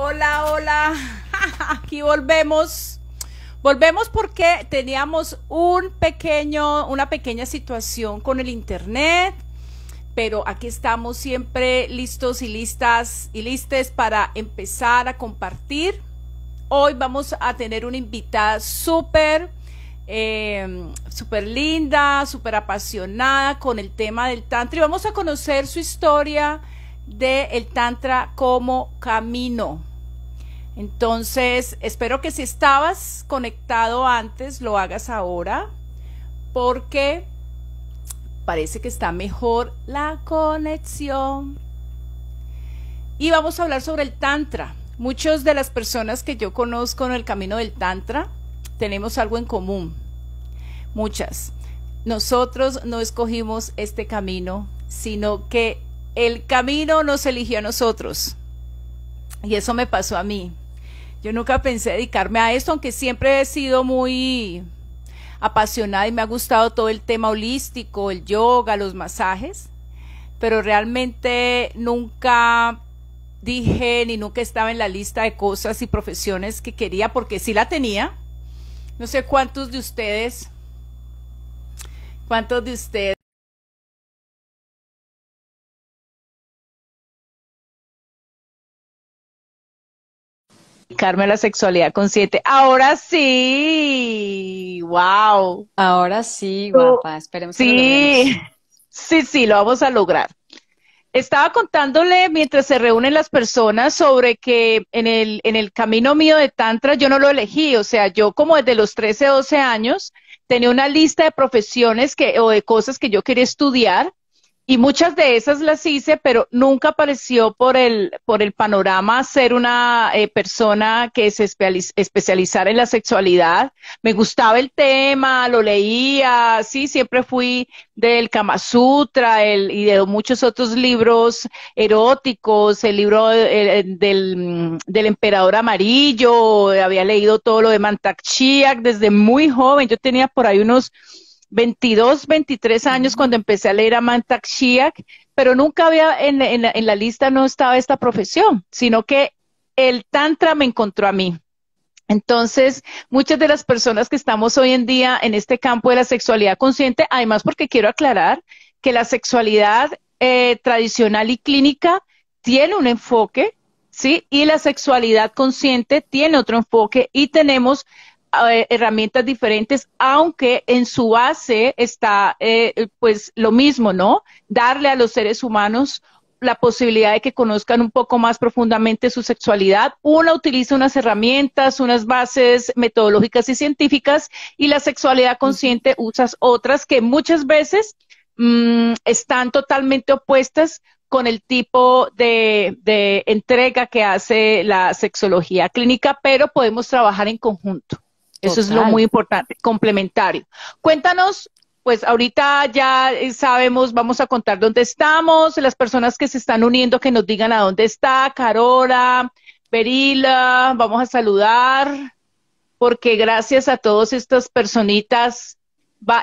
Hola, hola. Aquí volvemos. Volvemos porque teníamos un pequeño, una pequeña situación con el internet, pero aquí estamos siempre listos y listas y listes para empezar a compartir. Hoy vamos a tener una invitada súper, em, súper linda, súper apasionada con el tema del tantra y vamos a conocer su historia del tantra como camino entonces, espero que si estabas conectado antes, lo hagas ahora, porque parece que está mejor la conexión. Y vamos a hablar sobre el Tantra. Muchas de las personas que yo conozco en el camino del Tantra tenemos algo en común. Muchas. Nosotros no escogimos este camino, sino que el camino nos eligió a nosotros. Y eso me pasó a mí. Yo nunca pensé dedicarme a esto, aunque siempre he sido muy apasionada y me ha gustado todo el tema holístico, el yoga, los masajes, pero realmente nunca dije ni nunca estaba en la lista de cosas y profesiones que quería porque sí la tenía. No sé cuántos de ustedes, cuántos de ustedes carmen la sexualidad siete. Ahora sí, wow. Ahora sí, guapa, esperemos. Sí, que sí, sí, lo vamos a lograr. Estaba contándole mientras se reúnen las personas sobre que en el, en el camino mío de Tantra yo no lo elegí, o sea, yo como desde los 13, 12 años tenía una lista de profesiones que, o de cosas que yo quería estudiar y muchas de esas las hice, pero nunca apareció por el, por el panorama ser una eh, persona que se especializara en la sexualidad. Me gustaba el tema, lo leía, sí, siempre fui del Kama Sutra y de muchos otros libros eróticos, el libro eh, eh, del, mm, del, emperador amarillo, había leído todo lo de Mantak desde muy joven, yo tenía por ahí unos 22, 23 años cuando empecé a leer a Mantak Shiak, pero nunca había, en, la, lista no estaba esta profesión, sino que el Tantra me encontró a mí. Entonces, muchas de las personas que estamos hoy en día en este campo de la sexualidad consciente, además porque quiero aclarar que la sexualidad eh, tradicional y clínica tiene un enfoque, ¿sí? Y la sexualidad consciente tiene otro enfoque y tenemos eh, herramientas diferentes, aunque en su base está eh, pues lo mismo, ¿no? Darle a los seres humanos la posibilidad de que conozcan un poco más profundamente su sexualidad. Una utiliza unas herramientas, unas bases metodológicas y científicas y la sexualidad consciente usa otras que muchas veces mm, están totalmente opuestas con el tipo de, de entrega que hace la sexología clínica, pero podemos trabajar en conjunto. Eso es lo muy importante, complementario. Cuéntanos, pues ahorita ya eh, sabemos, vamos a contar dónde estamos, las personas que se están uniendo que nos digan a dónde está, Carola, Perila, vamos a saludar, porque gracias a todas estas personitas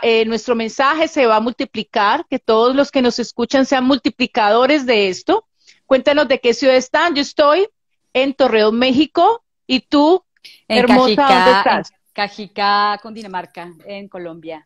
eh, nuestro mensaje se va a multiplicar, que todos los que nos escuchan sean multiplicadores de esto. Cuéntanos de qué ciudad están. Yo estoy en Torreón, México, y tú, hermosa, ¿dónde estás? Cajica con Dinamarca, en Colombia.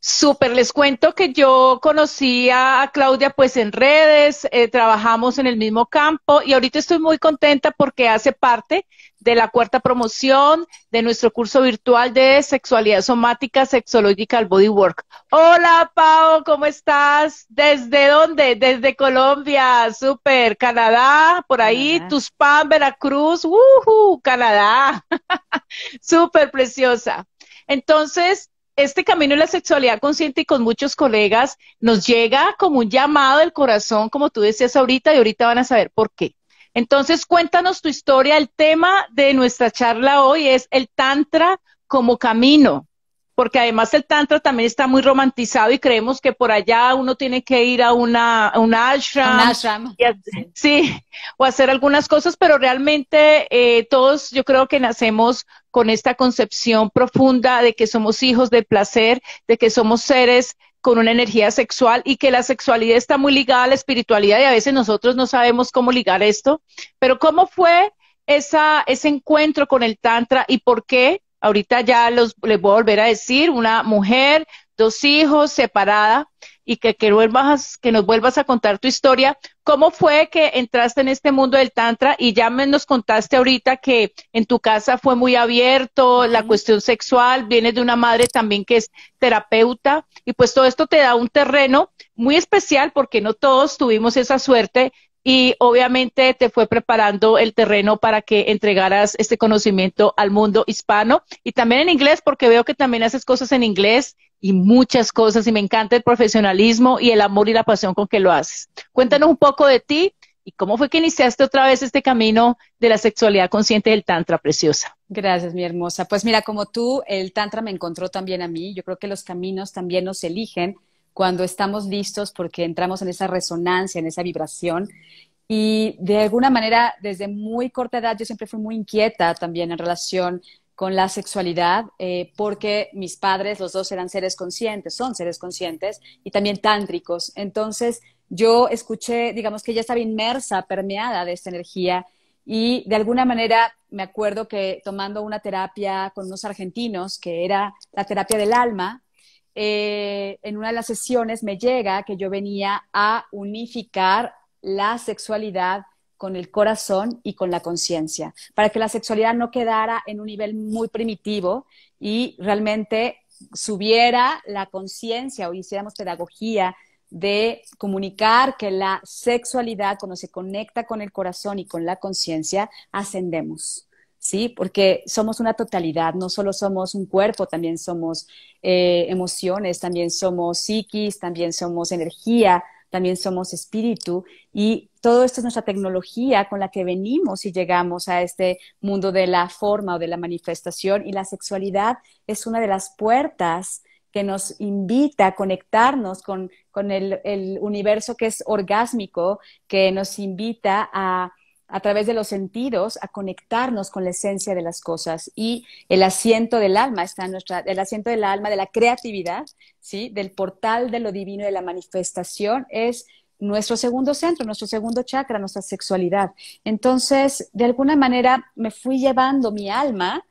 Súper, les cuento que yo conocí a Claudia pues en redes, eh, trabajamos en el mismo campo y ahorita estoy muy contenta porque hace parte de la cuarta promoción de nuestro curso virtual de sexualidad somática, sexológica, bodywork. Hola Pau, ¿cómo estás? ¿Desde dónde? Desde Colombia, súper, Canadá, por ahí, ¿Tuspan, Veracruz, uh Canadá, súper preciosa. Entonces, este camino de la sexualidad consciente y con muchos colegas nos llega como un llamado del corazón, como tú decías ahorita, y ahorita van a saber por qué. Entonces, cuéntanos tu historia. El tema de nuestra charla hoy es el Tantra como camino, porque además el Tantra también está muy romantizado y creemos que por allá uno tiene que ir a una, ashram. Un ashram. sí. o hacer algunas cosas, pero realmente eh, todos yo creo que nacemos con esta concepción profunda de que somos hijos del placer, de que somos seres con una energía sexual y que la sexualidad está muy ligada a la espiritualidad y a veces nosotros no sabemos cómo ligar esto. Pero ¿cómo fue ese encuentro con el Tantra y por qué? Ahorita ya los, les voy a volver a decir, una mujer, dos hijos, separada, y que, que nos vuelvas a contar tu historia, ¿Cómo fue que entraste en este mundo del tantra? Y ya me nos contaste ahorita que en tu casa fue muy abierto la cuestión sexual, vienes de una madre también que es terapeuta y pues todo esto te da un terreno muy especial porque no todos tuvimos esa suerte y obviamente te fue preparando el terreno para que entregaras este conocimiento al mundo hispano y también en inglés, porque veo que también haces cosas en inglés y muchas cosas y me encanta el profesionalismo y el amor y la pasión con que lo haces. Cuéntanos un poco de ti y cómo fue que iniciaste otra vez este camino de la sexualidad consciente del tantra, preciosa. Gracias, mi hermosa. Pues mira, como tú, el tantra me encontró también a mí. Yo creo que los caminos también nos eligen cuando estamos listos porque entramos en esa resonancia, en esa vibración. Y de alguna manera, desde muy corta edad, yo siempre fui muy inquieta también en relación con la sexualidad, eh, porque mis padres, los dos eran seres conscientes, son seres conscientes y también tántricos. Entonces, yo escuché, digamos que ya estaba inmersa, permeada de esta energía y de alguna manera me acuerdo que tomando una terapia con unos argentinos, que era la terapia del alma, eh, en una de las sesiones me llega que yo venía a unificar la sexualidad con el corazón y con la conciencia, para que la sexualidad no quedara en un nivel muy primitivo y realmente subiera la conciencia o hiciéramos pedagogía de comunicar que la sexualidad, cuando se conecta con el corazón y con la conciencia, ascendemos. ¿sí? Porque somos una totalidad, no solo somos un cuerpo, también somos eh, emociones, también somos psiquis, también somos energía, también somos espíritu y todo esto es nuestra tecnología con la que venimos y llegamos a este mundo de la forma o de la manifestación y la sexualidad es una de las puertas que nos invita a conectarnos con, el universo que es orgásmico, que nos invita a a través de los sentidos a conectarnos con la esencia de las cosas y el asiento del alma está nuestra el asiento del alma de la creatividad, ¿sí? del portal de lo divino y de la manifestación es nuestro segundo centro, nuestro segundo chakra, nuestra sexualidad. Entonces, de alguna manera me fui llevando mi alma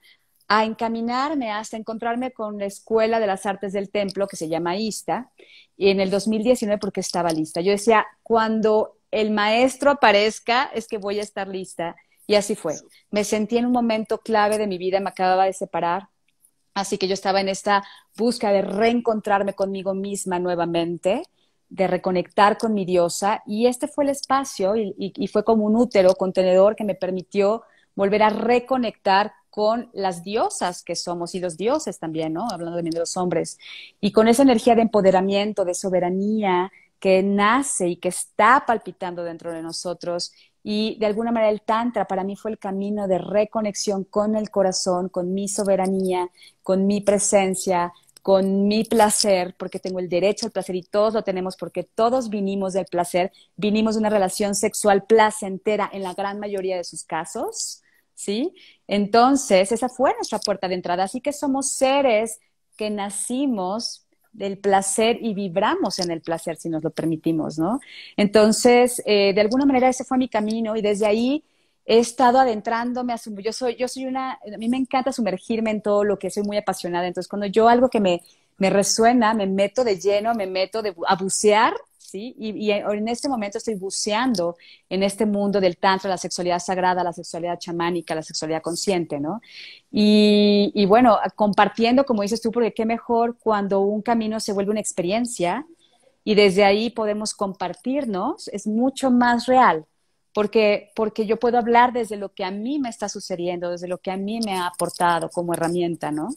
a encaminarme hasta encontrarme con la Escuela de las Artes del Templo, que se llama ISTA, y en el 2019 porque estaba lista. Yo decía, cuando el maestro aparezca, es que voy a estar lista. Y así fue. Me sentí en un momento clave de mi vida, me acababa de separar. Así que yo estaba en esta búsqueda de reencontrarme conmigo misma nuevamente, de reconectar con mi diosa. Y este fue el espacio y, fue como un útero contenedor que me permitió volver a reconectar con las diosas que somos y los dioses también, ¿no? Hablando también de los hombres. Y con esa energía de empoderamiento, de soberanía, que nace y que está palpitando dentro de nosotros. Y de alguna manera el Tantra para mí fue el camino de reconexión con el corazón, con mi soberanía, con mi presencia, con mi placer, porque tengo el derecho al placer y todos lo tenemos porque todos vinimos del placer, vinimos de una relación sexual placentera en la gran mayoría de sus casos, ¿sí? Entonces, esa fue nuestra puerta de entrada, así que somos seres que nacimos del placer y vibramos en el placer si nos lo permitimos, ¿no? Entonces, eh, de alguna manera ese fue mi camino y desde ahí he estado adentrándome, asumo, yo soy, yo soy una, a mí me encanta sumergirme en todo lo que soy muy apasionada, entonces cuando yo algo que me, me resuena, me meto de lleno, me meto de, a bucear ¿sí? Y, en este momento estoy buceando en este mundo del tantra, la sexualidad sagrada, la sexualidad chamánica, la sexualidad consciente, ¿no? Y, bueno, compartiendo, como dices tú, porque qué mejor cuando un camino se vuelve una experiencia y desde ahí podemos compartirnos, es mucho más real. Porque, porque yo puedo hablar desde lo que a mí me está sucediendo, desde lo que a mí me ha aportado como herramienta, ¿no?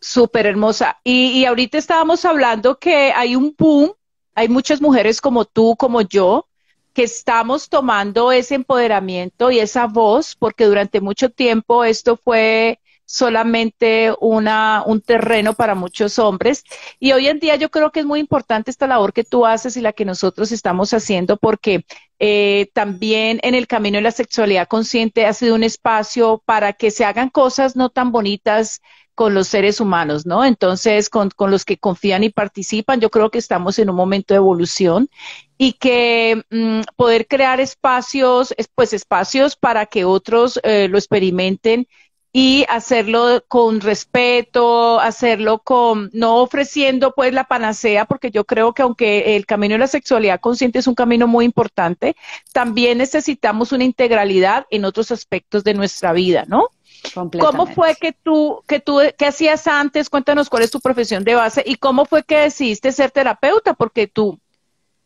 Súper hermosa. Y, y, ahorita estábamos hablando que hay un boom hay muchas mujeres como tú, como yo, que estamos tomando ese empoderamiento y esa voz, porque durante mucho tiempo esto fue solamente una, un terreno para muchos hombres. Y hoy en día yo creo que es muy importante esta labor que tú haces y la que nosotros estamos haciendo, porque eh, también en el camino de la sexualidad consciente ha sido un espacio para que se hagan cosas no tan bonitas con los seres humanos, ¿no? Entonces, con, con, los que confían y participan, yo creo que estamos en un momento de evolución y que mm, poder crear espacios, pues espacios para que otros eh, lo experimenten y hacerlo con respeto, hacerlo con, no ofreciendo pues la panacea, porque yo creo que aunque el camino de la sexualidad consciente es un camino muy importante, también necesitamos una integralidad en otros aspectos de nuestra vida, ¿no? ¿Cómo fue que tú, que tú, qué hacías antes? Cuéntanos cuál es tu profesión de base y cómo fue que decidiste ser terapeuta, porque tú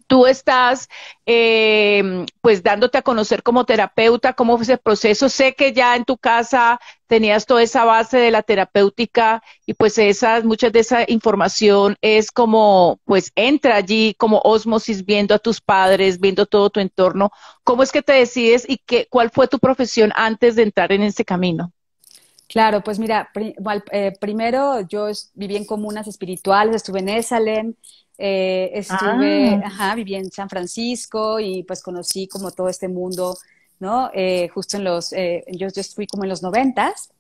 tú estás em, pues dándote a conocer como terapeuta, cómo fue ese proceso. Sé que ya en tu casa tenías toda esa base de la terapéutica y pues esas, muchas de esa información es como, pues entra allí como osmosis viendo a tus padres, viendo todo tu entorno. ¿Cómo es que te decides y qué, cuál fue tu profesión antes de entrar en ese camino? Claro, pues mira, eh, primero yo viví en comunas espirituales, estuve en Esalen. Eh, estuve, ah. viví en San Francisco y pues conocí como todo este mundo, ¿no? Eh, justo en los, eh, yo, yo fui como en los noventas.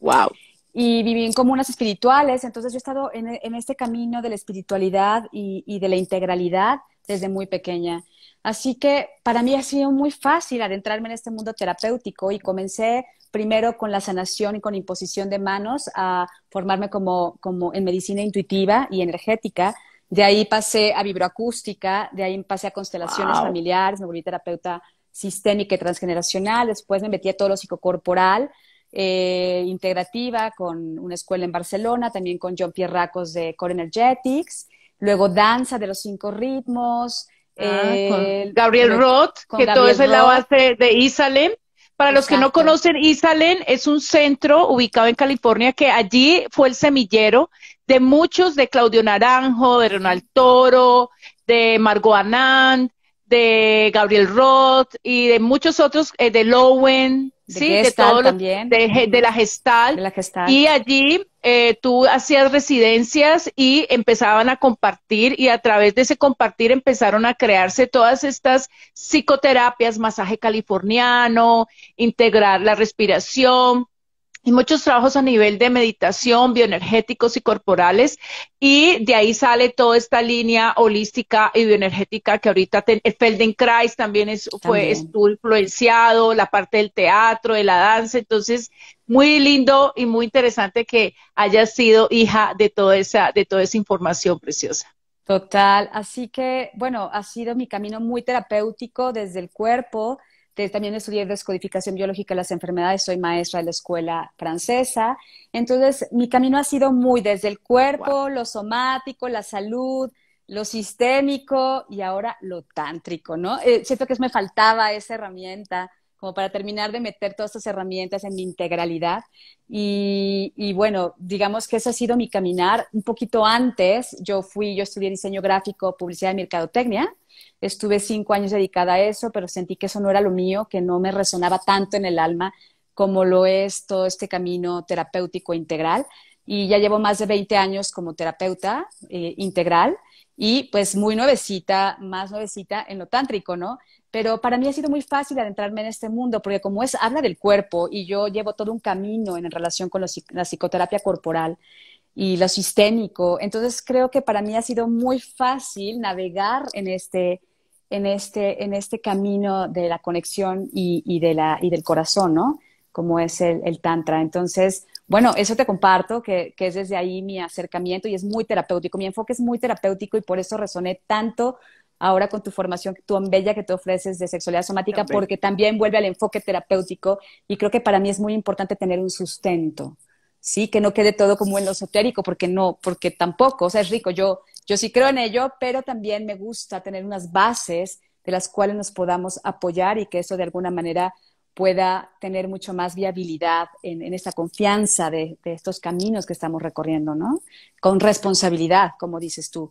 ¡Wow! Y viví en comunas espirituales, entonces yo he estado en, en este camino de la espiritualidad y, y, de la integralidad desde muy pequeña. Así que para mí ha sido muy fácil adentrarme en este mundo terapéutico y comencé primero con la sanación y con imposición de manos a formarme como, como en medicina intuitiva y energética, de ahí pasé a vibroacústica, de ahí pasé a constelaciones familiares, me volví terapeuta sistémica y transgeneracional, después me metí a todo lo psicocorporal, eh, integrativa, con una escuela en Barcelona, también con John Pierracos de Core Energetics, luego danza de los cinco ritmos. Ah, Gabriel Roth, que todo es es la base de Isalen. Para los que no conocen, Isalen es un centro ubicado en California que allí fue el semillero de muchos, de Claudio Naranjo, de Ronald Toro, de Margot Anand, de Gabriel Roth y de muchos otros, eh, de Lowen, de sí, de de, la Gestal. Y allí eh, tú hacías residencias y empezaban a compartir y a través de ese compartir empezaron a crearse todas estas psicoterapias, masaje californiano, integrar la respiración, y muchos trabajos a nivel de meditación, bioenergéticos y corporales, y de ahí sale toda esta línea holística y bioenergética que ahorita el Feldenkrais también, es, fue, influenciado, la parte del teatro, de la danza, entonces muy lindo y muy interesante que hayas sido hija de toda esa, de toda esa información preciosa. Total, así que bueno, ha sido mi camino muy terapéutico desde el cuerpo, también estudié descodificación biológica de las enfermedades, soy maestra de la escuela francesa. Entonces, mi camino ha sido muy desde el cuerpo, lo somático, la salud, lo sistémico y ahora lo tántrico, ¿no? Eh, siento que me faltaba esa herramienta como para terminar de meter todas estas herramientas en mi integralidad. Y, bueno, digamos que ese ha sido mi caminar. Un poquito antes, yo fui, yo estudié diseño gráfico, publicidad y mercadotecnia. Estuve cinco años dedicada a eso, pero sentí que eso no era lo mío, que no me resonaba tanto en el alma como lo es todo este camino terapéutico integral. Y ya llevo más de 20 años como terapeuta eh, integral y pues muy nuevecita, más nuevecita en lo tántrico, ¿no? pero para mí ha sido muy fácil adentrarme en este mundo, porque como es, habla del cuerpo y yo llevo todo un camino en relación con la psicoterapia corporal y lo sistémico, entonces creo que para mí ha sido muy fácil navegar en este, en este, en este camino de la conexión y, de la, y del corazón, ¿no? Como es el, Tantra. Entonces, bueno, eso te comparto, que, que, es desde ahí mi acercamiento y es muy terapéutico. Mi enfoque es muy terapéutico y por eso resoné tanto ahora con tu formación tu bella que te ofreces de sexualidad somática, porque también vuelve al enfoque terapéutico y creo que para mí es muy importante tener un sustento, ¿sí? Que no quede todo como en lo esotérico, porque no, porque tampoco, o sea, es rico, yo, yo sí creo en ello, pero también me gusta tener unas bases de las cuales nos podamos apoyar y que eso de alguna manera pueda tener mucho más viabilidad en, esta confianza de, de, estos caminos que estamos recorriendo, ¿no? Con responsabilidad, como dices tú,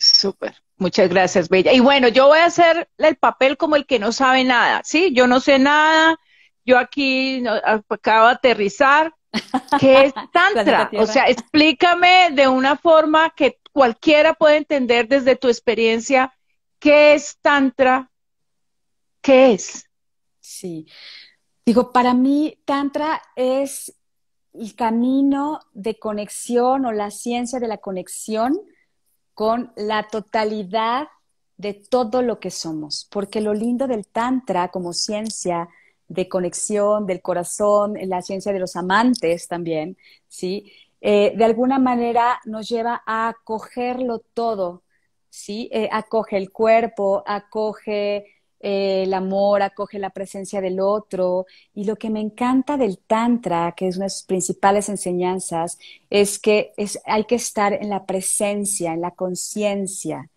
Súper. Muchas gracias, Bella. Y bueno, yo voy a hacer el papel como el que no sabe nada, ¿sí? Yo no sé nada, yo aquí acabo de aterrizar. ¿Qué es Tantra? o sea, explícame de una forma que cualquiera pueda entender desde tu experiencia qué es Tantra, qué es. Sí. Digo, para mí Tantra es el camino de conexión o la ciencia de la conexión con la totalidad de todo lo que somos, porque lo lindo del Tantra como ciencia de conexión del corazón, la ciencia de los amantes también, ¿sí? Eh, de alguna manera nos lleva a acogerlo todo, ¿sí? Eh, acoge el cuerpo, acoge eh, el amor acoge la presencia del otro. Y lo que me encanta del Tantra, que es una de sus principales enseñanzas, es que hay que estar en la presencia, en la conciencia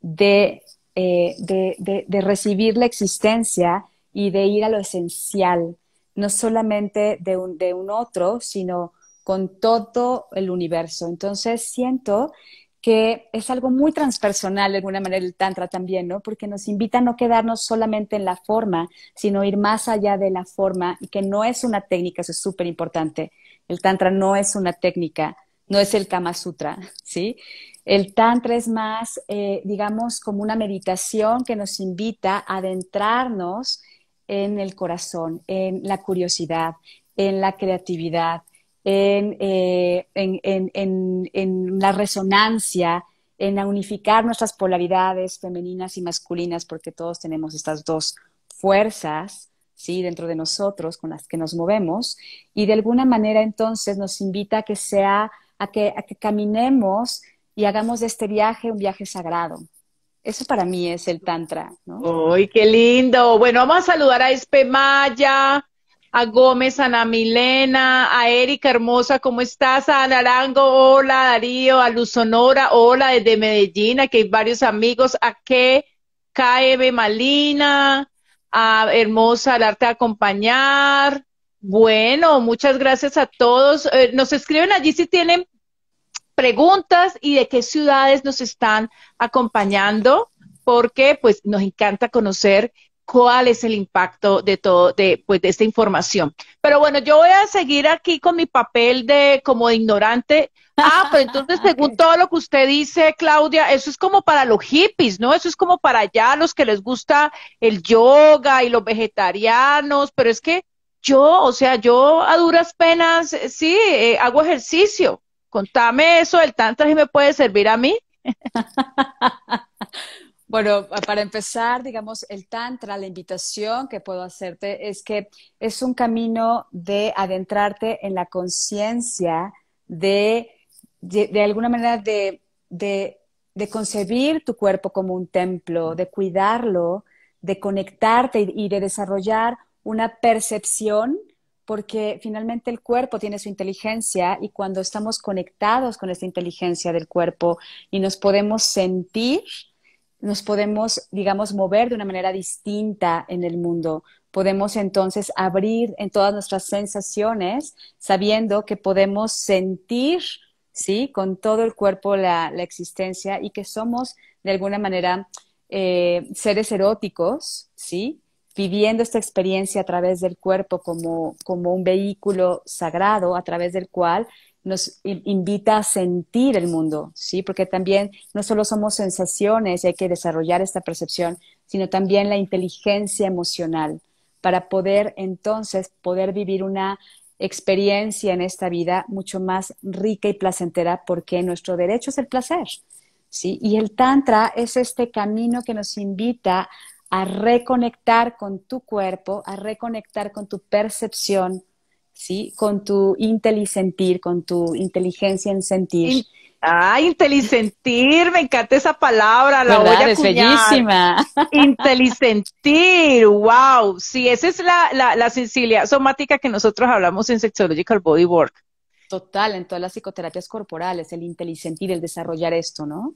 de, eh, de, de, de recibir la existencia y de ir a lo esencial, no solamente de de un otro, sino con todo el universo. Entonces siento que es algo muy transpersonal de alguna manera el Tantra también, ¿no? Porque nos invita a no quedarnos solamente en la forma, sino ir más allá de la forma y que no es una técnica, eso es súper importante. El Tantra no es una técnica, no es el Kama Sutra, ¿sí? El Tantra es más, eh, digamos, como una meditación que nos invita a adentrarnos en el corazón, en la curiosidad, en la creatividad, eh, en, la resonancia, en unificar nuestras polaridades femeninas y masculinas, porque todos tenemos estas dos fuerzas. ¿sí? dentro de nosotros con las que nos movemos y de alguna manera entonces nos invita a que sea a que, a que caminemos y hagamos de este viaje un viaje sagrado eso para mí es el Tantra, ¿no? ¡Ay, qué lindo! Bueno, vamos a saludar a Espemaya a Gómez, a Ana Milena, a Erika Hermosa, ¿cómo estás? A Narango, hola Darío, a Luz Sonora, hola desde Medellín, aquí hay varios amigos, a que KM Malina, a Hermosa, al arte de acompañar. Bueno, muchas gracias a todos. Eh, nos escriben allí si tienen preguntas y de qué ciudades nos están acompañando, porque pues nos encanta conocer cuál es el impacto de todo, de, pues, de esta información. Pero bueno, yo voy a seguir aquí con mi papel de como ignorante. Ah, pero entonces según todo lo que usted dice, Claudia, eso es como para los hippies, ¿no? Eso es como para ya los que les gusta el yoga y los vegetarianos, pero es que yo, o sea, yo a duras penas, eh, sí, eh, hago ejercicio. Contame eso el tantra que me puede servir a mí. Bueno, para empezar, digamos, el Tantra, la invitación que puedo hacerte es que es un camino de adentrarte en la conciencia de, de, alguna manera, de, concebir tu cuerpo como un templo, de cuidarlo, de conectarte y de desarrollar una percepción porque finalmente el cuerpo tiene su inteligencia y cuando estamos conectados con esta inteligencia del cuerpo y nos podemos sentir nos podemos, digamos, mover de una manera distinta en el mundo. Podemos entonces abrir en todas nuestras sensaciones, sabiendo que podemos sentir, ¿sí? Con todo el cuerpo la, existencia y que somos, de alguna manera, eh, seres eróticos, ¿sí? Viviendo esta experiencia a través del cuerpo como un vehículo sagrado a través del cual nos invita a sentir el mundo, ¿sí? Porque también no solo somos sensaciones y hay que desarrollar esta percepción, sino también la inteligencia emocional para poder entonces poder vivir una experiencia en esta vida mucho más rica y placentera porque nuestro derecho es el placer, ¿sí? Y el tantra es este camino que nos invita a reconectar con tu cuerpo, a reconectar con tu percepción, ¿sí? Con tu intelisentir, con tu inteligencia en sentir. ¡Ay, intelisentir, me encanta esa palabra, la voy a es bellísima. Intelisentir, wow. Sí, esa es la, la, sensibilidad somática que nosotros hablamos en Sexological work. Total, en todas las psicoterapias corporales, el intelisentir, el desarrollar esto, ¿no?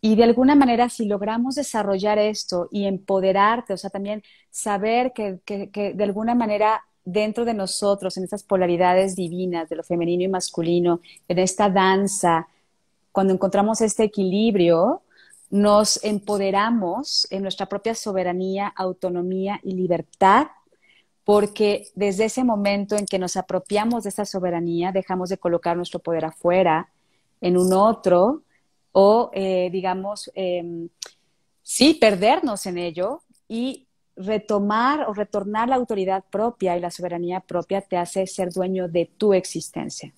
Y de alguna manera, si logramos desarrollar esto y empoderarte, o sea, también saber que, que de alguna manera dentro de nosotros, en estas polaridades divinas de lo femenino y masculino, en esta danza, cuando encontramos este equilibrio, nos empoderamos en nuestra propia soberanía, autonomía y libertad, porque desde ese momento en que nos apropiamos de esa soberanía, dejamos de colocar nuestro poder afuera, en un otro, o eh, digamos, em, sí, perdernos en ello y retomar o retornar la autoridad propia y la soberanía propia te hace ser dueño de tu existencia.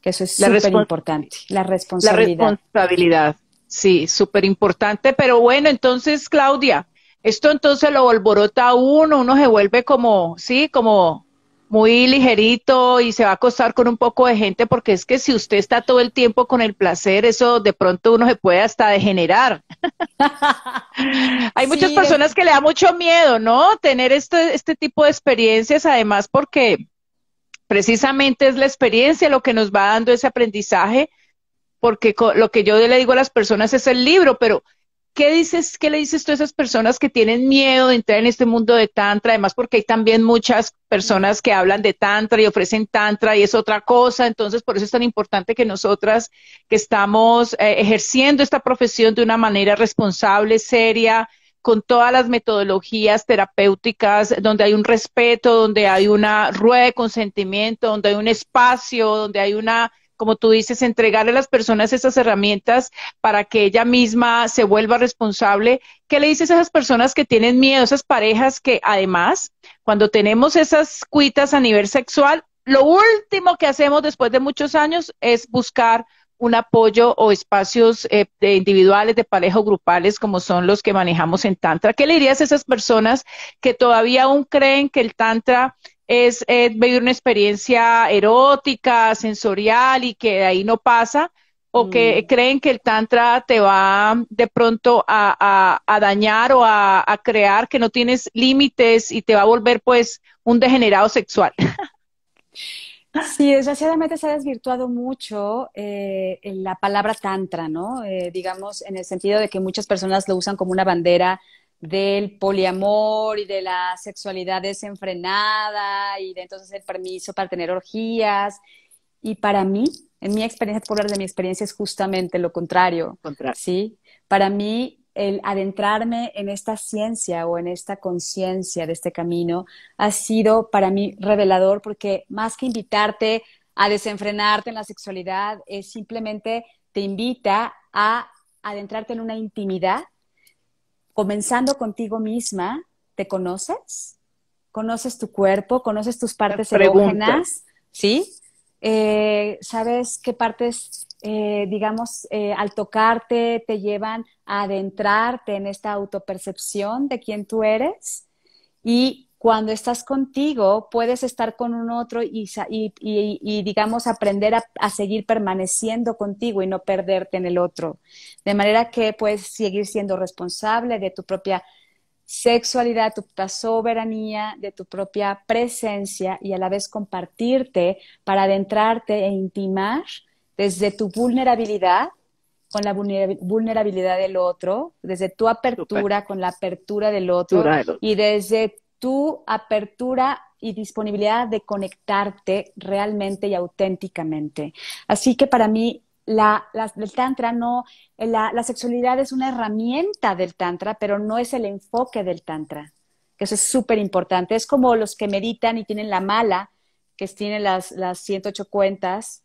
Que eso es súper importante. La responsabilidad. La responsabilidad. Sí, súper importante. Pero bueno, entonces, Claudia, esto entonces lo alborota a uno, uno se vuelve como, sí, como muy ligerito y se va a acostar con un poco de gente porque es que si usted está todo el tiempo con el placer, eso de pronto uno se puede hasta degenerar. Hay muchas personas que le da mucho miedo, ¿no? Tener este, este tipo de experiencias, además porque precisamente es la experiencia lo que nos va dando ese aprendizaje, porque lo que yo le digo a las personas es el libro, pero ¿Qué dices, qué le dices tú a esas personas que tienen miedo de entrar en este mundo de tantra? Además, porque hay también muchas personas que hablan de tantra y ofrecen tantra y es otra cosa. Entonces, por eso es tan importante que nosotras que estamos eh, ejerciendo esta profesión de una manera responsable, seria, con todas las metodologías terapéuticas, donde hay un respeto, donde hay una rueda de consentimiento, donde hay un espacio, donde hay una como tú dices, entregarle a las personas esas herramientas para que ella misma se vuelva responsable. ¿Qué le dices a esas personas que tienen miedo, esas parejas que además, cuando tenemos esas cuitas a nivel sexual, lo último que hacemos después de muchos años es buscar un apoyo o espacios eh, individuales, de pareja o grupales, como son los que manejamos en Tantra. ¿Qué le dirías a esas personas que todavía aún creen que el Tantra es eh, vivir una experiencia erótica, sensorial y que de ahí no pasa, o que mm. creen que el tantra te va de pronto a, dañar o a, crear que no tienes límites y te va a volver pues un degenerado sexual. Sí, desgraciadamente se ha desvirtuado mucho eh, la palabra tantra, ¿no? Eh, digamos, en el sentido de que muchas personas lo usan como una bandera del poliamor y de la sexualidad desenfrenada y de entonces el permiso para tener orgías. Y para mí, en mi experiencia, por hablar de mi experiencia, es justamente lo contrario. contrario. ¿sí? Para mí, el adentrarme en esta ciencia o en esta conciencia de este camino ha sido para mí revelador porque más que invitarte a desenfrenarte en la sexualidad, es simplemente te invita a adentrarte en una intimidad comenzando contigo misma, ¿te conoces? ¿Conoces tu cuerpo? ¿Conoces tus partes erógenas? ¿Sí? Eh, ¿Sabes qué partes, eh, digamos, eh, al tocarte te llevan a adentrarte en esta autopercepción de quién tú eres? Y cuando estás contigo, puedes estar con un otro y, digamos, aprender a, seguir permaneciendo contigo y no perderte en el otro. De manera que puedes seguir siendo responsable de tu propia sexualidad, tu soberanía, de tu propia presencia y a la vez compartirte para adentrarte e intimar desde tu vulnerabilidad con la vulnerabilidad del otro, desde tu apertura con la apertura del otro, y desde tu apertura y disponibilidad de conectarte realmente y auténticamente. Así que para mí la, el tantra no, eh, la, sexualidad es una herramienta del tantra, pero no es el enfoque del tantra, que eso es súper importante. Es como los que meditan y tienen la mala, que tienen las, las 108 cuentas,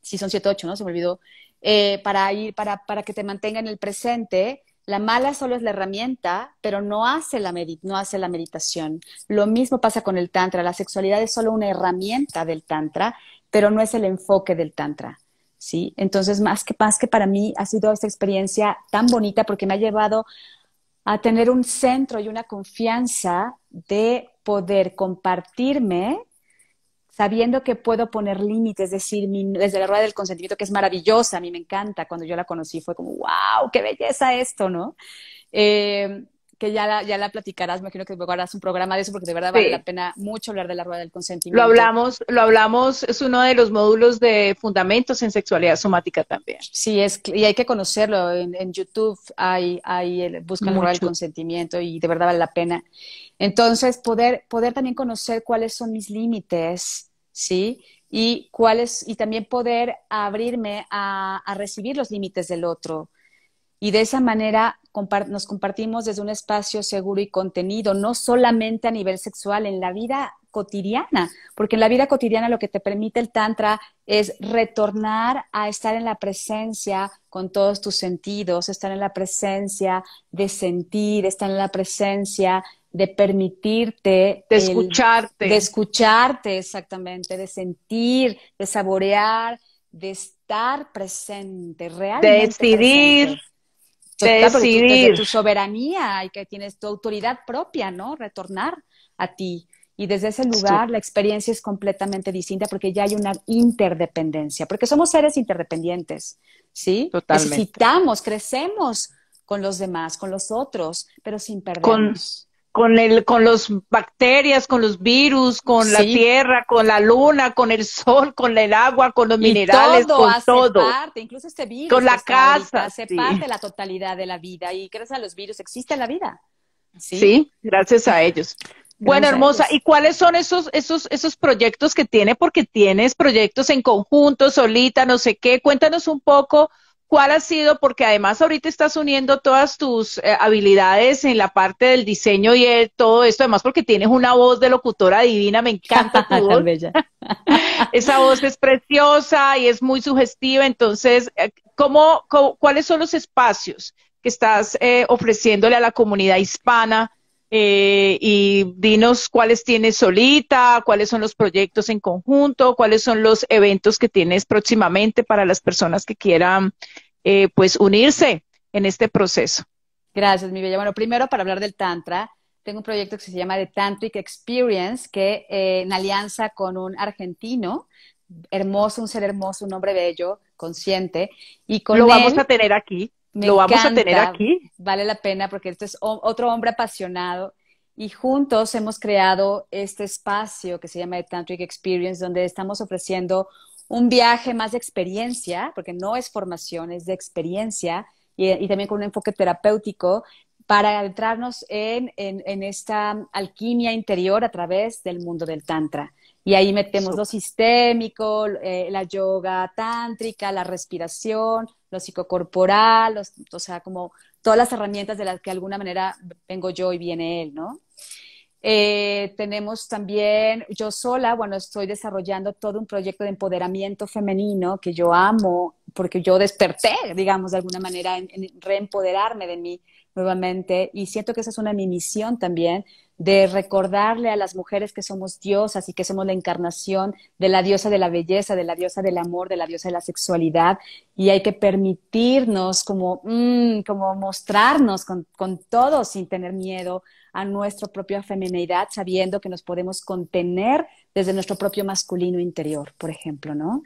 si son 108, ¿no? Se me olvidó, eh, para ir, para, para que te mantenga en el presente, la mala solo es la herramienta, pero no hace la, meditación. Lo mismo pasa con el tantra. La sexualidad es solo una herramienta del tantra, pero no es el enfoque del tantra. ¿sí? Entonces, más que, más que para mí ha sido esta experiencia tan bonita porque me ha llevado a tener un centro y una confianza de poder compartirme sabiendo que puedo poner límites, es decir, desde la rueda del consentimiento, que es maravillosa, a mí me encanta, cuando yo la conocí fue como, wow, qué belleza esto, ¿no? Eh, que ya la, ya la platicarás, imagino que luego harás un programa de eso porque de verdad vale la pena mucho hablar de la rueda del consentimiento. Lo hablamos, lo hablamos, es uno de los módulos de fundamentos en sexualidad somática también. Sí, es y hay que conocerlo, en, YouTube hay, hay el, buscan la rueda del consentimiento y de verdad vale la pena. Entonces, poder, poder también conocer cuáles son mis límites, ¿sí? Y cuáles, y también poder abrirme a recibir los límites del otro y de esa manera nos compartimos desde un espacio seguro y contenido, no solamente a nivel sexual, en la vida cotidiana, porque en la vida cotidiana lo que te permite el tantra es retornar a estar en la presencia con todos tus sentidos, estar en la presencia de sentir, estar en la presencia de permitirte. De escucharte. de escucharte, exactamente, de sentir, de saborear, de estar presente, realmente. De decidir decidir. tu soberanía y que tienes tu autoridad propia, ¿no? Retornar a ti. Y desde ese lugar la experiencia es completamente distinta porque ya hay una interdependencia, porque somos seres interdependientes, ¿sí? Totalmente. Necesitamos, crecemos con los demás, con los otros, pero sin perder con el con los bacterias, con los virus, con la tierra, con la luna, con el sol, con el agua, con los minerales, todo con hace Parte, incluso este virus con la casa hace parte de la totalidad de la vida y gracias a los virus existe la vida. Sí, sí gracias a ellos. Bueno, hermosa, ¿y cuáles son esos, esos, esos proyectos que tiene? Porque tienes proyectos en conjunto, solita, no sé qué. Cuéntanos un poco ¿Cuál ha sido? Porque además ahorita estás uniendo todas tus eh, habilidades en la parte del diseño y todo esto, además porque tienes una voz de locutora divina, me encanta tu voz. Esa voz es preciosa y es muy sugestiva, entonces, eh, cuáles son los espacios que estás eh, ofreciéndole a la comunidad hispana eh, y dinos cuáles tienes solita, cuáles son los proyectos en conjunto, cuáles son los eventos que tienes próximamente para las personas que quieran eh, pues unirse en este proceso. Gracias, mi bella. Bueno, primero para hablar del Tantra, tengo un proyecto que se llama The Tantric Experience, que eh, en alianza con un argentino, hermoso, un ser hermoso, un hombre bello, consciente, y con Lo vamos a tener aquí lo vamos a tener aquí. Vale la pena porque este es otro hombre apasionado y juntos hemos creado este espacio que se llama The Tantric Experience, donde estamos ofreciendo un viaje más de experiencia, porque no es formación, es de experiencia y, también con un enfoque terapéutico para adentrarnos en, en, esta alquimia interior a través del mundo del Tantra. Y ahí metemos lo sistémico, eh, la yoga tántrica, la respiración, lo psicocorporal, o sea, como todas las herramientas de las que de alguna manera vengo yo y viene él, ¿no? Eh, tenemos también, yo sola, bueno, estoy desarrollando todo un proyecto de empoderamiento femenino que yo amo, porque yo desperté, digamos, de alguna manera, en, reempoderarme de mí nuevamente. Y siento que esa es una de mi misión también, de recordarle a las mujeres que somos diosas y que somos la encarnación de la diosa de la belleza, de la diosa del amor, de la diosa de la sexualidad, y hay que permitirnos como, mm, como mostrarnos con, con todo sin tener miedo a nuestra propia feminidad sabiendo que nos podemos contener desde nuestro propio masculino interior, por ejemplo, ¿no?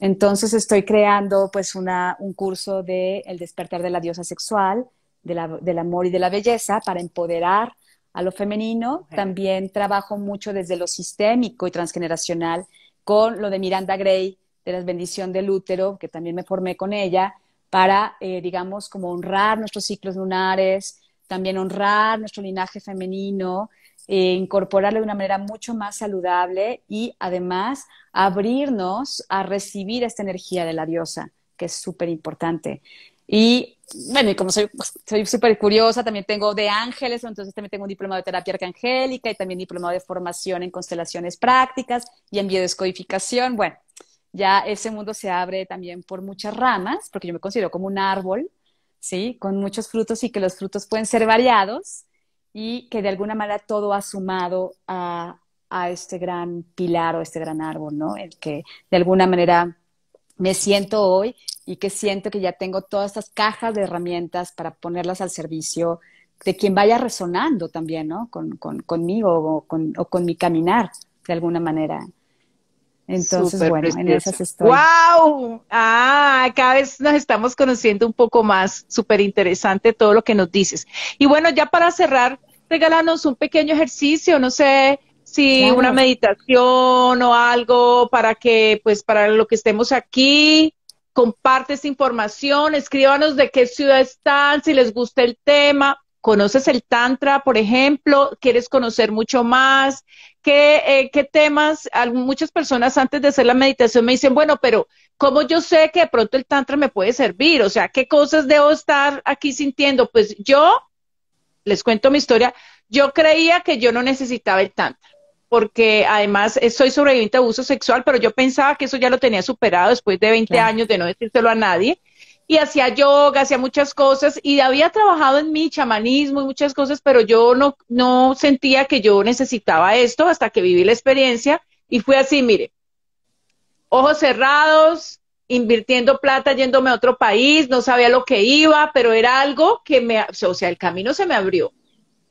Entonces estoy creando pues un curso de El despertar de la diosa sexual, del amor y de la belleza para empoderar a lo femenino. También trabajo mucho desde lo sistémico y transgeneracional con lo de Miranda Gray, de la bendición del útero, que también me formé con ella, para, eh, digamos, como honrar nuestros ciclos lunares, también honrar nuestro linaje femenino, e incorporarlo de una manera mucho más saludable y además abrirnos a recibir esta energía de la diosa, que es súper importante. Y bueno, y como soy súper pues, curiosa, también tengo de ángeles, entonces también tengo un diploma de terapia arcangélica y también diploma de formación en constelaciones prácticas y en biodescodificación. Bueno, ya ese mundo se abre también por muchas ramas, porque yo me considero como un árbol, ¿sí? Con muchos frutos y que los frutos pueden ser variados y que de alguna manera todo ha sumado a, a este gran pilar o este gran árbol, ¿no? El que de alguna manera me siento hoy y que siento que ya tengo todas estas cajas de herramientas para ponerlas al servicio de quien vaya resonando también, ¿no? Con, con, conmigo o con, o con mi caminar, de alguna manera. Entonces, bueno, en esas estoy. ¡Wow! Ah, cada vez nos estamos conociendo un poco más. Súper interesante todo lo que nos dices. Y bueno, ya para cerrar, regálanos un pequeño ejercicio, no sé, Sí, una meditación o algo para que, pues, para lo que estemos aquí, comparte esta información, escríbanos de qué ciudad están, si les gusta el tema, conoces el Tantra, por ejemplo, quieres conocer mucho más, qué, eh, qué temas, muchas personas antes de hacer la meditación me dicen, bueno, pero ¿cómo yo sé que de pronto el Tantra me puede servir? O sea, ¿qué cosas debo estar aquí sintiendo? Pues yo, les cuento mi historia, yo creía que yo no necesitaba el Tantra porque además eh, soy sobreviviente de abuso sexual, pero yo pensaba que eso ya lo tenía superado después de 20 años de no decírselo a nadie. Y hacía yoga, hacía muchas cosas y había trabajado en mi chamanismo y muchas cosas, pero yo no, no sentía que yo necesitaba esto hasta que viví la experiencia y fue así, mire, ojos cerrados, invirtiendo plata, yéndome a otro país, no sabía lo que iba, pero era algo que me, o sea, el camino se me abrió.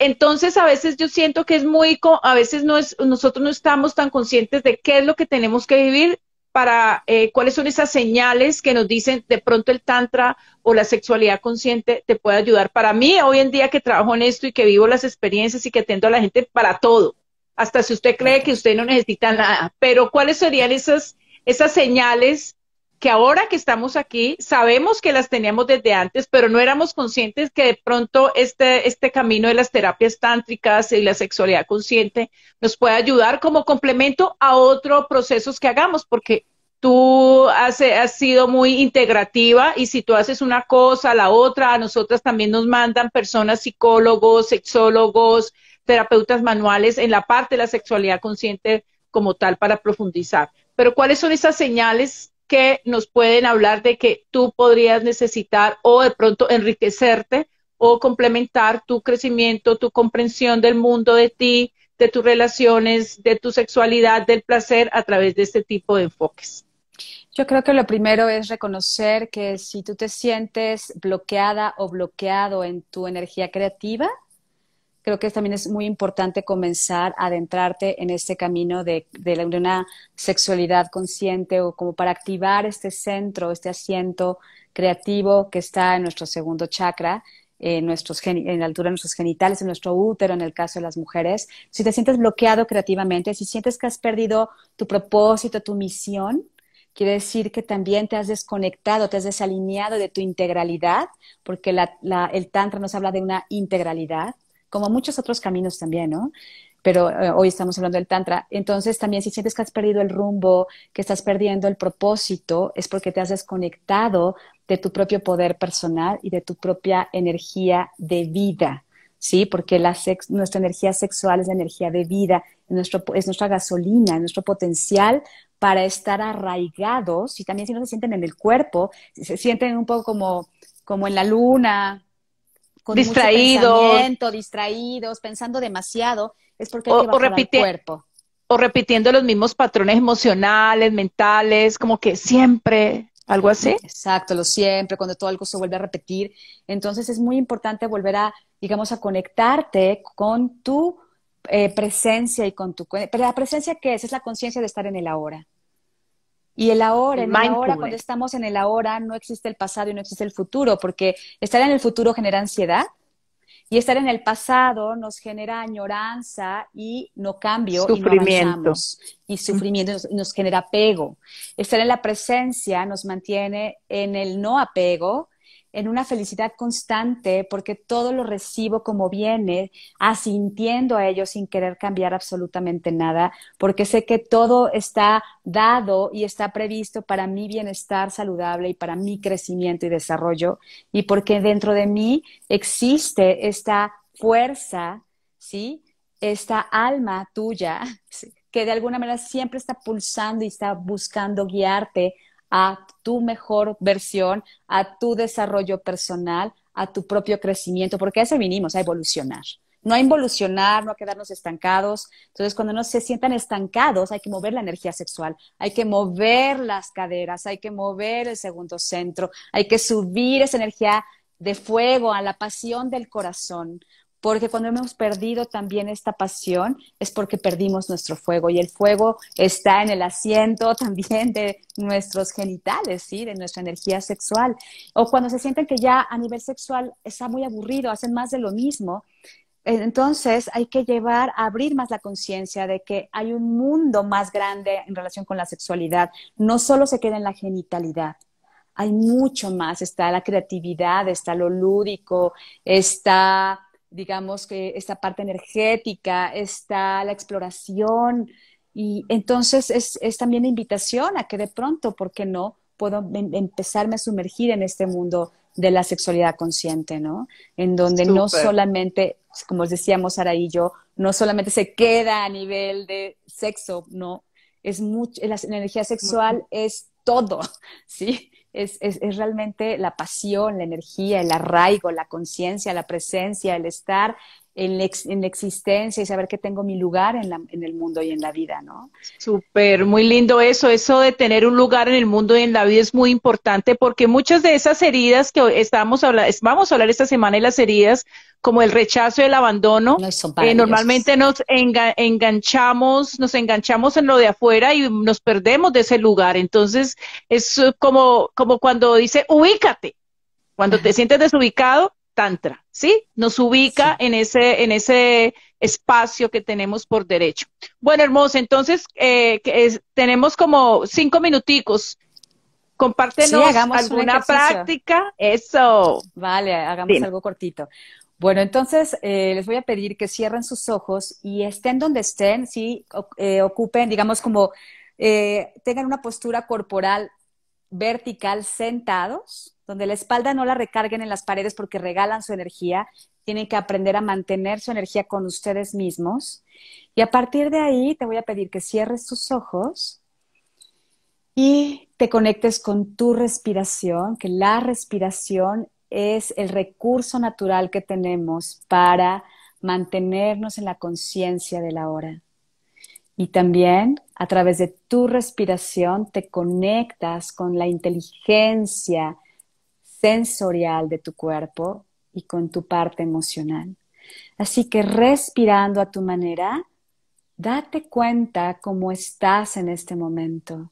Entonces, a veces yo siento que es muy, a veces no es, nosotros no estamos tan conscientes de qué es lo que tenemos que vivir para eh, cuáles son esas señales que nos dicen de pronto el tantra o la sexualidad consciente te puede ayudar. Para mí, hoy en día que trabajo en esto y que vivo las experiencias y que atendo a la gente para todo, hasta si usted cree que usted no necesita nada, pero cuáles serían esas, esas señales que ahora que estamos aquí, sabemos que las teníamos desde antes, pero no éramos conscientes que de pronto este, este camino de las terapias tántricas y la sexualidad consciente nos puede ayudar como complemento a otros procesos que hagamos, porque tú has, has, sido muy integrativa y si tú haces una cosa, la otra, a nosotras también nos mandan personas, psicólogos, sexólogos, terapeutas manuales en la parte de la sexualidad consciente como tal para profundizar. Pero ¿cuáles son esas señales que nos pueden hablar de que tú podrías necesitar o de pronto enriquecerte o complementar tu crecimiento, tu comprensión del mundo, de ti, de tus relaciones, de tu sexualidad, del placer a través de este tipo de enfoques. Yo creo que lo primero es reconocer que si tú te sientes bloqueada o bloqueado en tu energía creativa, creo que también es muy importante comenzar a adentrarte en este camino de, de, una sexualidad consciente o como para activar este centro, este asiento creativo que está en nuestro segundo chakra, en, nuestros en la altura de nuestros genitales, en nuestro útero, en el caso de las mujeres, si te sientes bloqueado creativamente, si sientes que has perdido tu propósito, tu misión, quiere decir que también te has desconectado, te has desalineado de tu integralidad, porque el Tantra nos habla de una integralidad como muchos otros caminos también, ¿no? Pero eh, hoy estamos hablando del Tantra. Entonces, también si sientes que has perdido el rumbo, que estás perdiendo el propósito, es porque te has desconectado de tu propio poder personal y de tu propia energía de vida. ¿sí? Porque la nuestra energía sexual es la energía de vida, es, nuestra gasolina, es nuestro potencial para estar arraigados y también si no se sienten en el cuerpo, se sienten un poco como, como en la luna, con distraídos, distraídos, pensando demasiado, es porque hay o, que cuerpo. O repitiendo los mismos patrones emocionales, mentales, como que siempre, algo así. Exacto, lo siempre, cuando todo algo se vuelve a repetir. Entonces es muy importante volver a, digamos, a conectarte con tu eh, presencia y con tu... Pero la presencia que es, es la conciencia de estar en el ahora. Y el ahora, en cuando estamos en el ahora, no existe el pasado y no existe el futuro, porque estar en el futuro genera ansiedad y estar en el pasado nos genera añoranza y no cambio y no Y sufrimiento nos genera apego. Estar en la presencia nos mantiene en el no apego en una felicidad constante porque todo lo recibo como viene, asintiendo a ello sin querer cambiar absolutamente nada, porque sé que todo está dado y está previsto para mi bienestar saludable y para mi crecimiento y desarrollo, y porque dentro de mí existe esta fuerza, ¿sí? Esta alma tuya, que de alguna manera siempre está pulsando y está buscando guiarte a tu mejor versión, a tu desarrollo personal, a tu propio crecimiento, porque a eso vinimos, a evolucionar. No a involucionar, no a quedarnos estancados. Entonces, cuando no se sientan estancados, hay que mover la energía sexual, hay que mover las caderas, hay que mover el segundo centro, hay que subir esa energía de fuego a la pasión del corazón, porque cuando hemos perdido también esta pasión es porque perdimos nuestro fuego y el fuego está en el asiento también de nuestros genitales, ¿sí? de nuestra energía sexual. O cuando se sienten que ya a nivel sexual está muy aburrido, hacen más de lo mismo. Eh, entonces hay que llevar a abrir más la conciencia de que hay un mundo más grande en relación con la sexualidad. No solo se queda en la genitalidad, hay mucho más. Está la creatividad, está lo lúdico, está digamos que esta parte energética, está la exploración y entonces es, es también invitación a que de pronto, ¿por qué no? Puedo em, empezarme a sumergir en este mundo de la sexualidad consciente, ¿no? En donde no solamente, como decíamos Sara y yo, no solamente se queda a nivel de sexo, no, es mucho, la energía sexual es todo, ¿sí? es, es, es realmente la pasión, la energía, el arraigo, la conciencia, la presencia, el estar en la, en la, existencia y saber que tengo mi lugar en, la, en el mundo y en la vida, ¿no? Súper, muy lindo eso, eso de tener un lugar en el mundo y en la vida es muy importante porque muchas de esas heridas que estamos hablando, vamos a hablar esta semana de las heridas, como el rechazo y el abandono, eh, normalmente nos enganchamos, nos enganchamos en lo de afuera y nos perdemos de ese lugar, entonces es eh, como, como cuando dice, ubícate, cuando te sientes desubicado, Tantra, ¿sí? Nos ubica en ese, en ese espacio que tenemos por derecho. Bueno, hermoso, entonces eh, que tenemos como cinco minuticos. Compártenos alguna práctica. Eso. Vale, hagamos algo cortito. Bueno, entonces eh, les voy a pedir que cierren sus ojos y estén donde estén, sí, eh, ocupen, digamos, como tengan una postura corporal vertical sentados, donde la espalda no la recarguen en las paredes porque regalan su energía, tienen que aprender a mantener su energía con ustedes mismos. Y a partir de ahí te voy a pedir que cierres tus ojos y te conectes con tu respiración, que la respiración es el recurso natural que tenemos para mantenernos en la conciencia de la hora. Y también a través de tu respiración te conectas con la inteligencia sensorial de tu cuerpo y con tu parte emocional. Así que respirando a tu manera, date cuenta cómo estás en este momento.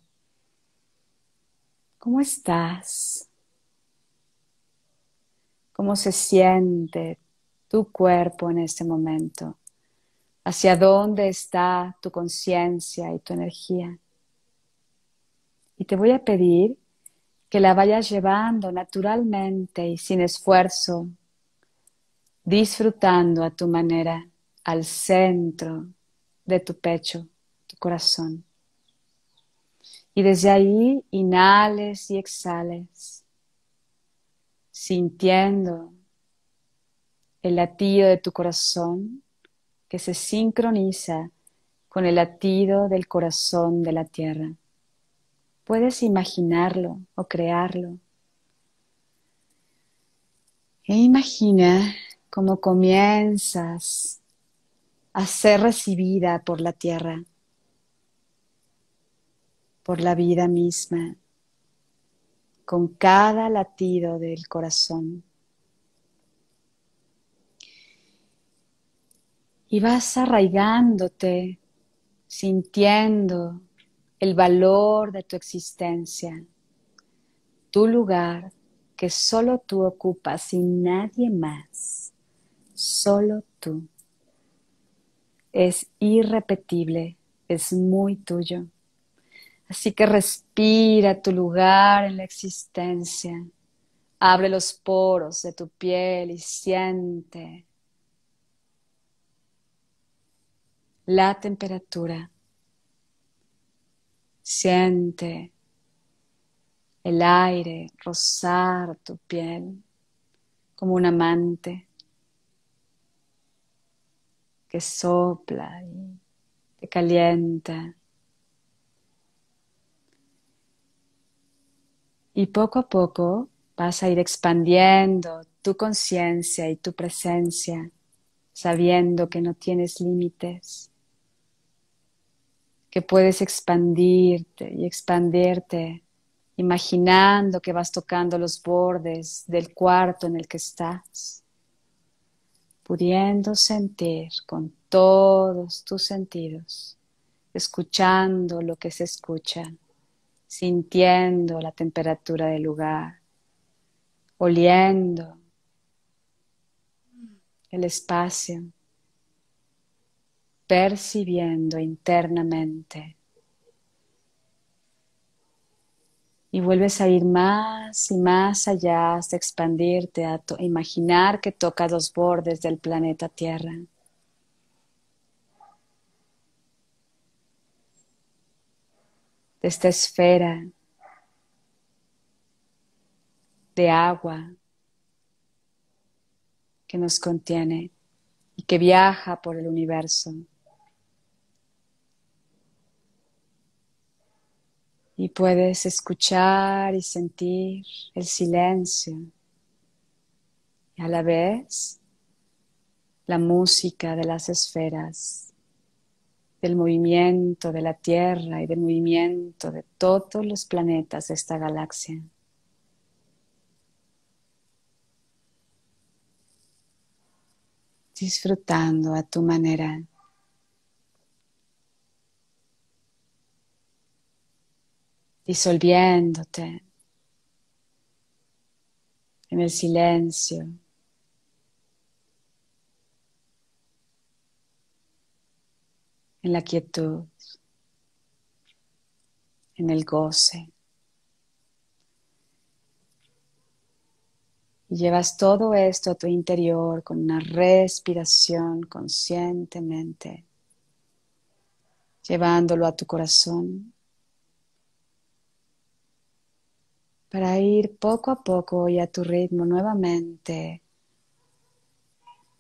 ¿Cómo estás? ¿Cómo se siente tu cuerpo en este momento? hacia dónde está tu conciencia y tu energía. Y te voy a pedir que la vayas llevando naturalmente y sin esfuerzo, disfrutando a tu manera al centro de tu pecho, tu corazón. Y desde ahí inhales y exhales, sintiendo el latido de tu corazón que se sincroniza con el latido del corazón de la tierra. Puedes imaginarlo o crearlo. E imagina cómo comienzas a ser recibida por la tierra, por la vida misma, con cada latido del corazón. Y vas arraigándote, sintiendo el valor de tu existencia, tu lugar que solo tú ocupas y nadie más, solo tú. Es irrepetible, es muy tuyo. Así que respira tu lugar en la existencia. Abre los poros de tu piel y siente la temperatura. Siente el aire rozar tu piel como un amante que sopla y te calienta. Y poco a poco vas a ir expandiendo tu conciencia y tu presencia, sabiendo que no tienes límites que puedes expandirte y expandirte imaginando que vas tocando los bordes del cuarto en el que estás, pudiendo sentir con todos tus sentidos, escuchando lo que se escucha, sintiendo la temperatura del lugar, oliendo el espacio percibiendo internamente. Y vuelves a ir más y más allá hasta expandirte, a imaginar que toca los bordes del planeta Tierra. De esta esfera de agua que nos contiene y que viaja por el universo. y puedes escuchar y sentir el silencio y a la vez la música de las esferas, del movimiento de la Tierra y del movimiento de todos los planetas de esta galaxia. disfrutando a tu manera. disolviéndote en el silencio. en la quietud, en el goce. Y llevas todo esto a tu interior con una respiración conscientemente, llevándolo a tu corazón. para ir poco a poco y a tu ritmo nuevamente,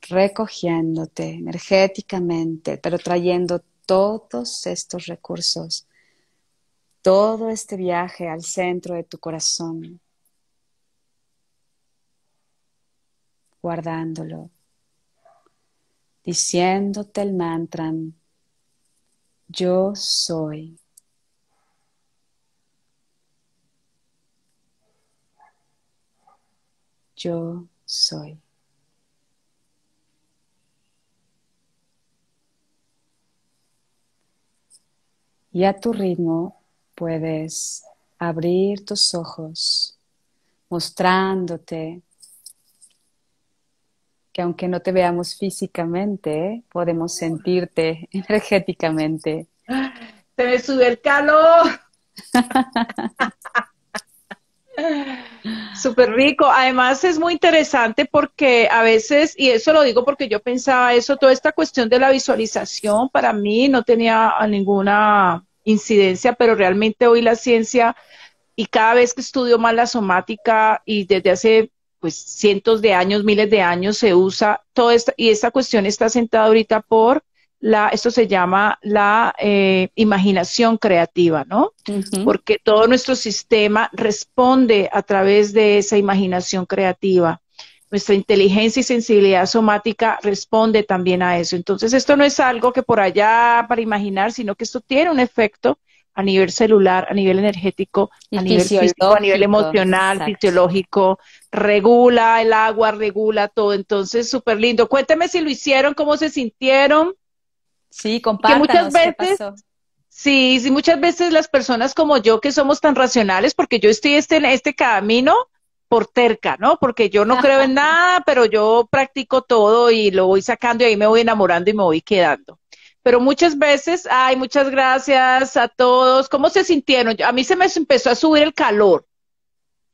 recogiéndote energéticamente, pero trayendo todos estos recursos, todo este viaje al centro de tu corazón, guardándolo, diciéndote el mantra, yo soy. yo soy. Y a tu ritmo puedes abrir tus ojos mostrándote que aunque no te veamos físicamente, podemos sentirte energéticamente. Se me sube el calor. Súper rico. Además es muy interesante porque a veces, y eso lo digo porque yo pensaba eso, toda esta cuestión de la visualización para mí no tenía ninguna incidencia, pero realmente hoy la ciencia y cada vez que estudio más la somática y desde hace pues cientos de años, miles de años se usa todo esto y esta cuestión está sentada ahorita por esto se llama la eh, imaginación creativa, ¿no? Porque todo nuestro sistema responde a través de esa imaginación creativa. Nuestra inteligencia y sensibilidad somática responde también a eso. Entonces, esto no es algo que por allá para imaginar, sino que esto tiene un efecto a nivel celular, a nivel energético, a nivel físico, a nivel emocional, fisiológico, regula el agua, regula todo. Entonces, súper lindo. Cuénteme si lo hicieron, cómo se sintieron. Sí, compártanos muchas veces, Sí, sí, muchas veces las personas como yo que somos tan racionales, porque yo estoy este, en este camino por terca, ¿no? Porque yo no creo en nada, pero yo practico todo y lo voy sacando y ahí me voy enamorando y me voy quedando. Pero muchas veces, ay, muchas gracias a todos. ¿Cómo se sintieron? A mí se me empezó a subir el calor.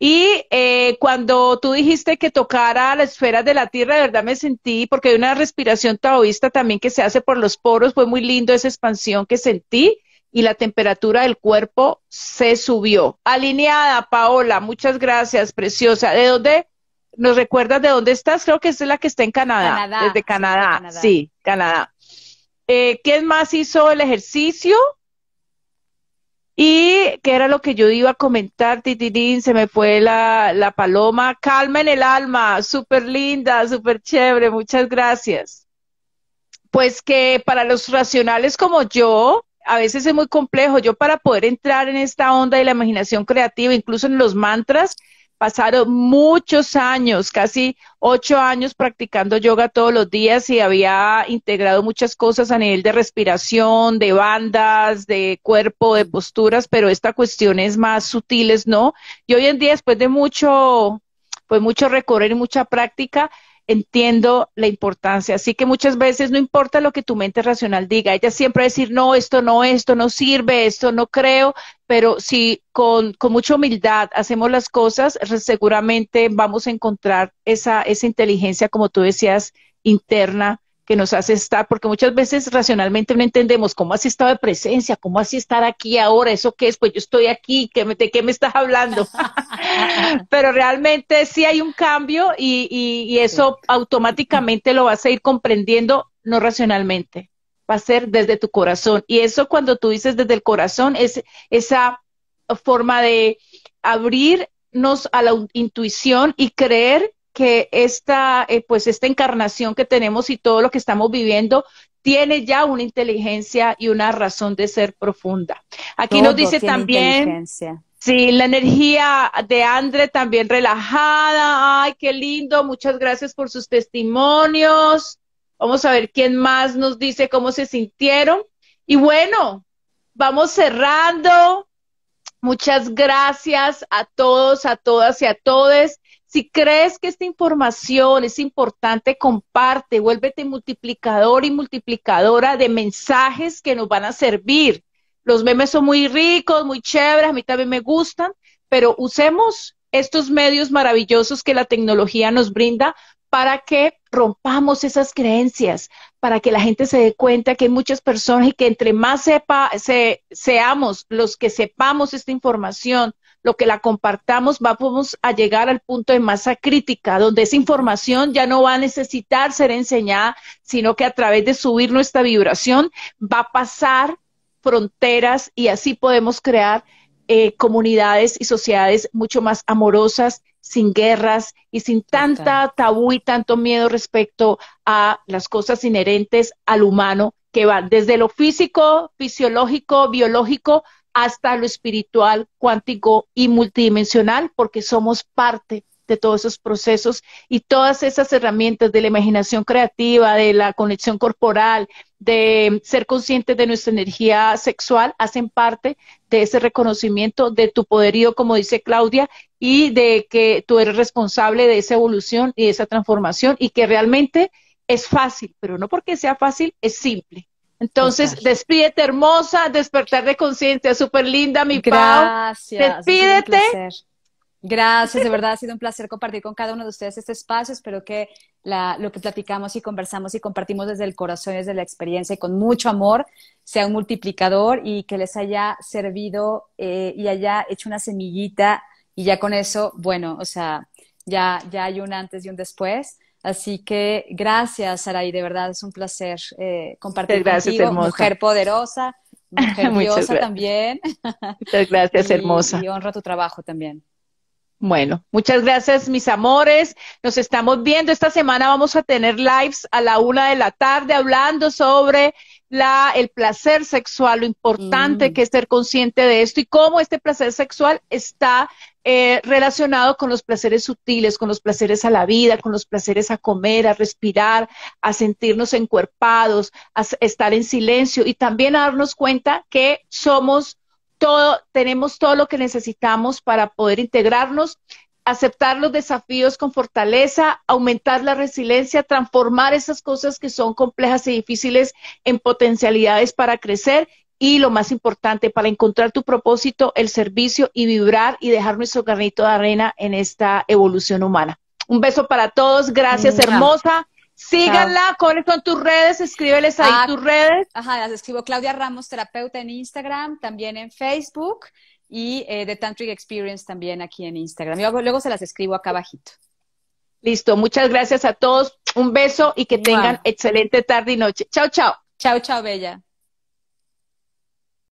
Y eh, cuando tú dijiste que tocara la esfera de la tierra, de verdad me sentí, porque hay una respiración taoísta también que se hace por los poros, fue muy lindo esa expansión que sentí y la temperatura del cuerpo se subió. Alineada, Paola, muchas gracias, preciosa. ¿De dónde? ¿Nos recuerdas de dónde estás? Creo que es la que está en Canadá. desde Canadá. Sí, Canadá. Eh, ¿Quién más hizo el ejercicio? Y qué era lo que yo iba a comentar, Titirín, se me fue la, la paloma. Calma en el alma, súper linda, súper chévere, muchas gracias. Pues que para los racionales como yo, a veces es muy complejo. Yo para poder entrar en esta onda de la imaginación creativa, incluso en los mantras, Pasaron muchos años, casi ocho años practicando yoga todos los días y había integrado muchas cosas a nivel de respiración, de bandas, de cuerpo, de posturas, pero esta cuestión es más sutiles, ¿no? Y hoy en día, después de mucho, pues mucho recorrer y mucha práctica, entiendo la importancia. Así que muchas veces no importa lo que tu mente racional diga, ella siempre va a decir, no, esto no, esto no sirve, esto no creo, pero si con, mucha humildad hacemos las cosas, seguramente vamos a encontrar esa, esa inteligencia, como tú decías, interna que nos hace estar, porque muchas veces racionalmente no entendemos cómo así estaba de presencia, cómo así estar aquí ahora, eso qué es, pues yo estoy aquí, me, ¿de qué me estás hablando? Pero realmente sí hay un cambio y, eso automáticamente lo vas a ir comprendiendo no racionalmente, va a ser desde tu corazón. Y eso cuando tú dices desde el corazón es esa forma de abrirnos a la intuición y creer que esta, eh, pues esta encarnación que tenemos y todo lo que estamos viviendo tiene ya una inteligencia y una razón de ser profunda. Aquí nos dice también, sí, la energía de Andre también relajada, ay, qué lindo, muchas gracias por sus testimonios. Vamos a ver quién más nos dice cómo se sintieron. Y bueno, vamos cerrando. Muchas gracias a todos, a todas y a todes. Si crees que esta información es importante, comparte, vuélvete multiplicador y multiplicadora de mensajes que nos van a servir. Los memes son muy ricos, muy chéveres, a mí también me gustan, pero usemos estos medios maravillosos que la tecnología nos brinda para que rompamos esas creencias, para que la gente se dé cuenta que hay muchas personas y que entre más sepa, seamos los que sepamos esta información, lo que la compartamos, vamos a llegar al punto de masa crítica, donde esa información ya no va a necesitar ser enseñada, sino que a través de subir nuestra vibración va a pasar fronteras y así podemos crear eh, comunidades y sociedades mucho más amorosas, sin guerras y sin tanta tabú y tanto miedo respecto a las cosas inherentes al humano que van desde lo físico, fisiológico, biológico, hasta lo espiritual, cuántico y multidimensional, porque somos parte de todos esos procesos y todas esas herramientas de la imaginación creativa, de la conexión corporal, de ser conscientes de nuestra energía sexual, hacen parte de ese reconocimiento de tu poderío, como dice Claudia, y de que tú eres responsable de esa evolución y de esa transformación y que realmente es fácil, pero no porque sea fácil, es simple. Entonces, despídete hermosa, despertar de conciencia, súper linda, mi Gracias. Despídete. Gracias, de verdad ha sido un placer compartir con cada uno de ustedes este espacio. Espero que lo que platicamos y conversamos y compartimos desde el corazón, desde la experiencia y con mucho amor sea un multiplicador y que les haya servido eh, y haya hecho una semillita y ya con eso, bueno, o sea, ya, ya hay un antes y un después. Así que gracias, y de verdad es un placer eh, compartir gracias, contigo, mujer poderosa, mujer también. Muchas gracias, hermosa. Y honra tu trabajo también. Bueno, muchas gracias, mis amores. Nos estamos viendo. Esta semana vamos a tener lives a la una de la tarde hablando sobre el placer sexual, lo importante mm. que es ser consciente de esto y cómo este placer sexual está eh, relacionado con los placeres sutiles, con los placeres a la vida, con los placeres a comer, a respirar, a sentirnos encuerpados, a estar en silencio y también a darnos cuenta que somos todo, tenemos todo lo que necesitamos para poder integrarnos, aceptar los desafíos con fortaleza, aumentar la resiliencia, transformar esas cosas que son complejas y difíciles en potencialidades para crecer y lo más importante, para encontrar tu propósito, el servicio y vibrar y dejar nuestro granito de arena en esta evolución humana. Un beso para todos, gracias hermosa. Síganla, con, con tus redes, escríbeles ahí ah, tus redes. Ajá, las escribo Claudia Ramos, terapeuta en Instagram, también en Facebook y eh, The Tantric Experience también aquí en Instagram. luego se las escribo acá abajito. Listo, muchas gracias a todos, un beso y que tengan excelente tarde y noche. Chao, chao. Chao, chao, Bella.